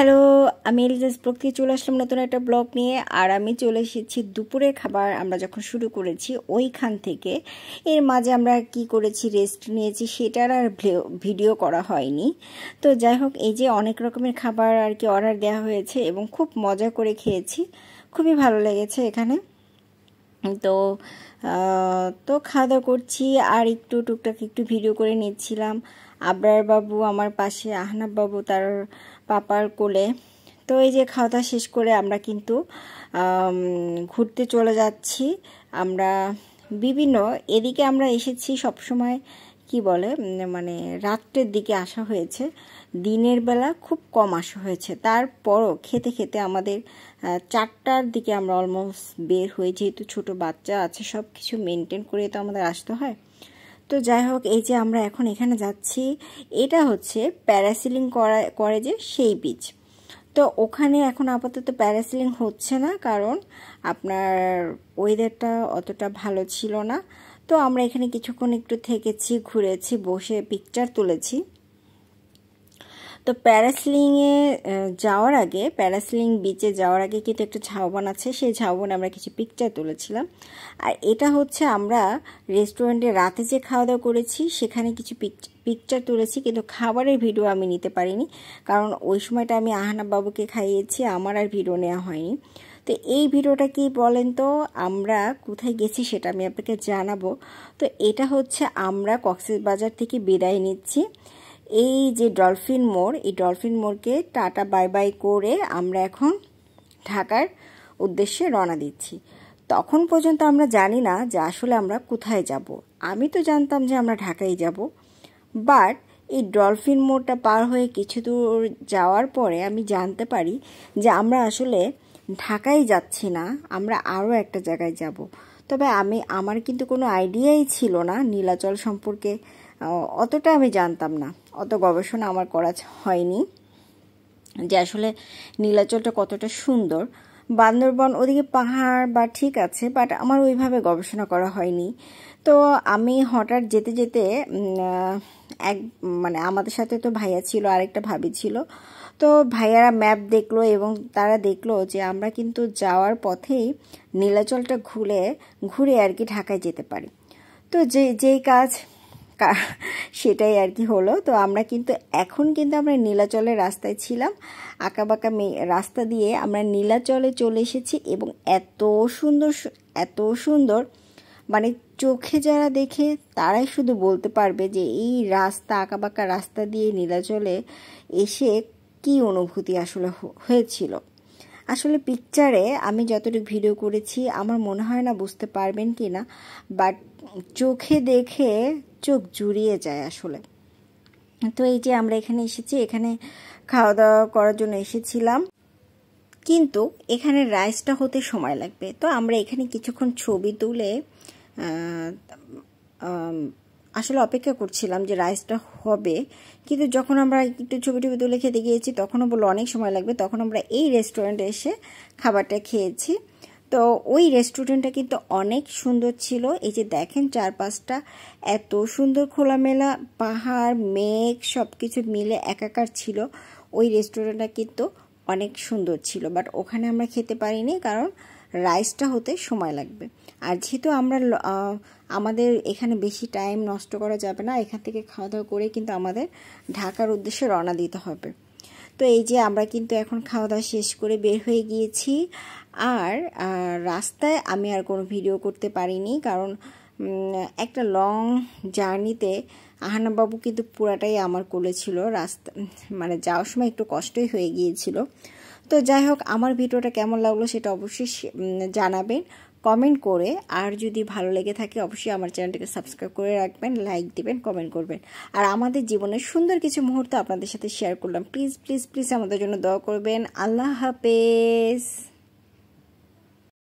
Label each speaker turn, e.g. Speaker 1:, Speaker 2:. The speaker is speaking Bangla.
Speaker 1: হ্যালো আমি এলিজাস ব্লগ থেকে চলে আসলাম নতুন একটা ব্লগ নিয়ে আর আমি চলে এসেছি দুপুরে খাবার আমরা যখন শুরু করেছি ওইখান থেকে এর মাঝে আমরা কি করেছি রেস্ট নিয়েছি সেটার আর ভিডিও করা হয়নি তো যাই হোক এই যে অনেক রকমের খাবার আর কি অর্ডার দেওয়া হয়েছে এবং খুব মজা করে খেয়েছি খুবই ভালো লেগেছে এখানে তো তো খাওয়া দাওয়া করছি আর একটু টুকটাক একটু ভিডিও করে নিচ্ছিলাম আবরার বাবু আমার পাশে আহনাব বাবু তার পাপার কোলে তো এই যে খাওয়া দাওয়া শেষ করে আমরা কিন্তু ঘুরতে চলে যাচ্ছি আমরা বিভিন্ন এদিকে আমরা এসেছি সবসময় কি বলে মানে রাত্রের দিকে আসা হয়েছে দিনের বেলা খুব কম আসা হয়েছে তারপরও খেতে খেতে আমাদের চারটার দিকে আমরা অলমোস্ট বের হয়ে যেহেতু ছোট বাচ্চা আছে সব কিছু মেনটেন করে তো আমাদের আসতে হয় তো যাই হোক এই যে আমরা এখন এখানে যাচ্ছি এটা হচ্ছে প্যারাসিলিং করা করে যে সেই বীজ তো ওখানে এখন আপাতত প্যারাসিলিং হচ্ছে না কারণ আপনার ওয়েদারটা অতটা ভালো ছিল না তো আমরা এখানে কিছুক্ষণ একটু থেকেছি ঘুরেছি বসে পিকচার তুলেছি তো প্যারাসলিংয়ে যাওয়ার আগে প্যারাসলিং বিচে যাওয়ার আগে কিন্তু একটা ঝাউবন আছে সেই ঝাউবনে আমরা কিছু পিকচার তুলেছিলাম আর এটা হচ্ছে আমরা রেস্টুরেন্টে রাতে যে খাওয়া দাওয়া করেছি সেখানে কিছু পিকচার তুলেছি কিন্তু খাবারের ভিডিও আমি নিতে পারিনি কারণ ওই সময়টা আমি আহনাব বাবুকে খাইয়েছি আমার আর ভিডিও নেওয়া হয়নি তো এই ভিডিওটা কি বলেন তো আমরা কোথায় গেছি সেটা আমি আপনাকে জানাবো তো এটা হচ্ছে আমরা বাজার থেকে বিদায় নিচ্ছি এই যে ডলফিন মোড় এই ডলফিন মোড়কে টাটা বাই বাই করে আমরা এখন ঢাকার উদ্দেশ্যে রওনা দিচ্ছি তখন পর্যন্ত আমরা জানি না যে আসলে আমরা কোথায় যাব আমি তো জানতাম যে আমরা ঢাকায় যাব বাট এই ডলফিন মোড়টা পার হয়ে কিছু দূর যাওয়ার পরে আমি জানতে পারি যে আমরা আসলে ঢাকায় যাচ্ছি না আমরা আরও একটা জায়গায় যাব তবে আমি আমার কিন্তু কোনো আইডিয়াই ছিল না নীলাচল সম্পর্কে অতটা আমি জানতাম না অত গবেষণা আমার করা হয়নি যে আসলে নীলাচলটা কতটা সুন্দর বান্দরবন ওদিকে পাহাড় বা ঠিক আছে বাট আমার ওইভাবে গবেষণা করা হয়নি তো আমি হঠাৎ যেতে যেতে এক মানে আমাদের সাথে তো ভাইয়া ছিল আরেকটা ভাবি ছিল তো ভাইয়ারা ম্যাপ দেখলো এবং তারা দেখলো যে আমরা কিন্তু যাওয়ার পথেই নীলাচলটা ঘুরে ঘুরে আর কি ঢাকায় যেতে পারি তো যে যেই কাজ সেটাই আর কি হলো তো আমরা কিন্তু এখন কিন্তু আমরা নীলাচলের রাস্তায় ছিলাম আঁকাবাঁকা রাস্তা দিয়ে আমরা নীলাচলে চলে এসেছি এবং এত সুন্দর এত সুন্দর মানে চোখে যারা দেখে তারাই শুধু বলতে পারবে যে এই রাস্তা আঁকাবাঁকা রাস্তা দিয়ে নীলাচলে এসে কি অনুভূতি আসলে হয়েছিল আসলে পিকচারে আমি যতটুকু ভিডিও করেছি আমার মনে হয় না বুঝতে পারবেন কি না বাট চোখে দেখে চোখ জুড়িয়ে যায় আসলে তো এই যে আমরা এখানে এসেছি এখানে খাওয়া দাওয়া করার জন্য এসেছিলাম কিন্তু এখানে রাইসটা হতে সময় লাগবে তো আমরা এখানে কিছুক্ষণ ছবি তুলে আসলে অপেক্ষা করছিলাম যে রাইসটা হবে কিন্তু যখন আমরা একটু ছবি টবি তুলে খেতে গিয়েছি তখনও বললো অনেক সময় লাগবে তখন আমরা এই রেস্টুরেন্টে এসে খাবারটা খেয়েছি তো ওই রেস্টুরেন্টটা কিন্তু অনেক সুন্দর ছিল এই যে দেখেন চারপাশটা এত সুন্দর খোলামেলা পাহাড় মেঘ সব কিছু মিলে একাকার ছিল ওই রেস্টুরেন্টটা কিন্তু অনেক সুন্দর ছিল বাট ওখানে আমরা খেতে পারিনি কারণ রাইসটা হতে সময় লাগবে আর যেহেতু আমরা আমাদের এখানে বেশি টাইম নষ্ট করা যাবে না এখান থেকে খাওয়া দাওয়া করে কিন্তু আমাদের ঢাকার উদ্দেশ্যে রওনা দিতে হবে তো এই যে আমরা কিন্তু এখন খাওয়া দাওয়া শেষ করে বের হয়ে গিয়েছি আর রাস্তায় আমি আর কোনো ভিডিও করতে পারিনি কারণ একটা লং জার্নিতে আহানাবাবু কিন্তু পুরাটাই আমার কোলে ছিল রাস্তা মানে যাওয়ার সময় একটু কষ্টই হয়ে গিয়েছিল তো যাই হোক আমার ভিডিওটা কেমন লাগলো সেটা অবশ্যই জানাবেন কমেন্ট করে আর যদি ভালো লেগে থাকে অবশ্যই আমার চ্যানেলটিকে সাবস্ক্রাইব করে রাখবেন লাইক দিবেন কমেন্ট করবেন আর আমাদের জীবনের সুন্দর কিছু মুহূর্ত আপনাদের সাথে শেয়ার করলাম প্লিজ প্লিজ প্লিজ আমাদের জন্য দোয়া করবেন আল্লাহ হাফেজ